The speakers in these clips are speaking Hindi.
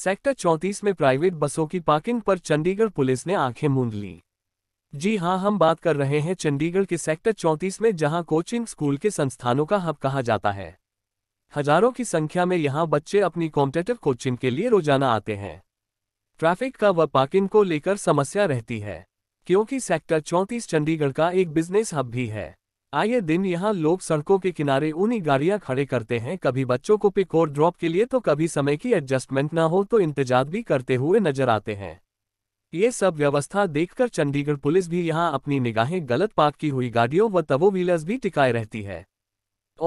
सेक्टर 34 में प्राइवेट बसों की पार्किंग पर चंडीगढ़ पुलिस ने आंखें मूंद ली जी हां हम बात कर रहे हैं चंडीगढ़ के सेक्टर 34 में जहां कोचिंग स्कूल के संस्थानों का हब कहा जाता है हजारों की संख्या में यहां बच्चे अपनी कॉम्पिटेटिव कोचिंग के लिए रोजाना आते हैं ट्रैफिक का व पार्किंग को लेकर समस्या रहती है क्योंकि सेक्टर चौंतीस चंडीगढ़ का एक बिजनेस हब भी है आए दिन यहाँ लोग सड़कों के किनारे उन्हीं गाड़ियां खड़े करते हैं कभी बच्चों को पिक और ड्रॉप के लिए तो कभी समय की एडजस्टमेंट ना हो तो इंतजार भी करते हुए नजर आते हैं ये सब व्यवस्था देखकर चंडीगढ़ पुलिस भी यहाँ अपनी निगाहें गलत पार्क की हुई गाड़ियों व तवो व्हीलर्स भी टिकाए रहती है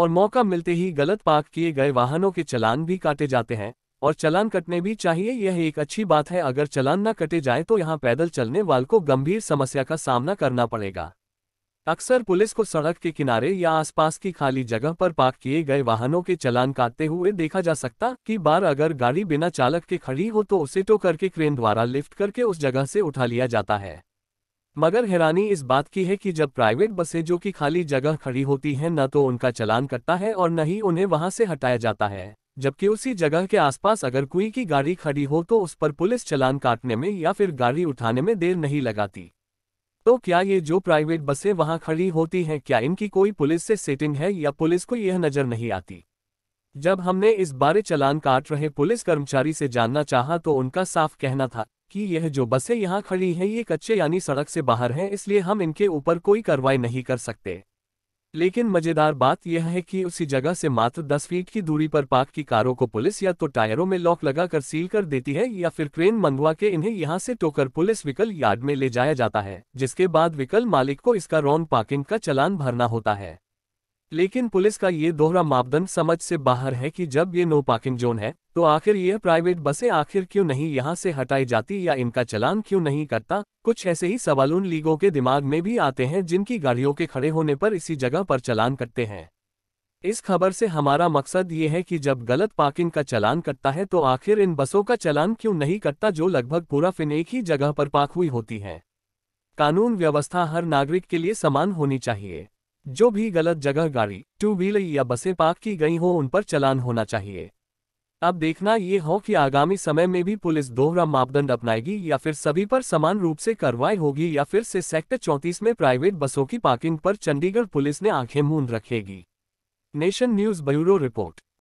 और मौका मिलते ही गलत पार्क किए गए वाहनों के चलान भी काटे जाते हैं और चलान कटने भी चाहिए यह एक अच्छी बात है अगर चलान न कटे जाए तो यहाँ पैदल चलने वाल को गंभीर समस्या का सामना करना पड़ेगा अक्सर पुलिस को सड़क के किनारे या आसपास की खाली जगह पर पार्क किए गए वाहनों के चलान काटते हुए देखा जा सकता कि बार अगर गाड़ी बिना चालक के खड़ी हो तो उसे टो करके क्रेन द्वारा लिफ्ट करके उस जगह से उठा लिया जाता है मगर हैरानी इस बात की है कि जब प्राइवेट बसें जो कि खाली जगह खड़ी होती हैं न तो उनका चलान कटता है और न ही उन्हें वहां से हटाया जाता है जबकि उसी जगह के आसपास अगर कोई की गाड़ी खड़ी हो तो उस पर पुलिस चलान काटने में या फिर गाड़ी उठाने में देर नहीं लगाती तो क्या ये जो प्राइवेट बसें वहां खड़ी होती हैं क्या इनकी कोई पुलिस से सेटिंग है या पुलिस को यह नजर नहीं आती जब हमने इस बारे चलान काट रहे पुलिस कर्मचारी से जानना चाहा तो उनका साफ कहना था कि यह जो बसें यहाँ खड़ी हैं ये कच्चे यानी सड़क से बाहर हैं इसलिए हम इनके ऊपर कोई कार्रवाई नहीं कर सकते लेकिन मजेदार बात यह है कि उसी जगह से मात्र 10 फीट की दूरी पर पार्क की कारों को पुलिस या तो टायरों में लॉक लगाकर सील कर देती है या फिर क्रेन मंगवा के इन्हें यहां से टोकर पुलिस विकल यार्ड में ले जाया जाता है जिसके बाद विकल मालिक को इसका रॉन्ग पार्किंग का चलान भरना होता है लेकिन पुलिस का ये दोहरा मापदंड समझ से बाहर है कि जब ये नो पार्किंग जोन है तो आखिर ये प्राइवेट बसें आखिर क्यों नहीं यहाँ से हटाई जाती या इनका चलान क्यों नहीं करता कुछ ऐसे ही सवाल उन लीगों के दिमाग में भी आते हैं जिनकी गाड़ियों के खड़े होने पर इसी जगह पर चलान करते हैं इस खबर से हमारा मकसद ये है कि जब गलत पार्किंग का चलान करता है तो आखिर इन बसों का चलान क्यों नहीं करता जो लगभग पूरा फिन एक ही जगह पर पाक हुई होती है कानून व्यवस्था हर नागरिक के लिए समान होनी चाहिए जो भी गलत जगह गाड़ी टू व्हीलर या बसें पार्क की गई हो उन पर चलान होना चाहिए अब देखना ये हो कि आगामी समय में भी पुलिस दोहरा मापदंड अपनाएगी या फिर सभी पर समान रूप से कार्रवाई होगी या फिर से सेक्टर 34 में प्राइवेट बसों की पार्किंग पर चंडीगढ़ पुलिस ने आंखें मूंद रखेगी नेशन न्यूज ब्यूरो रिपोर्ट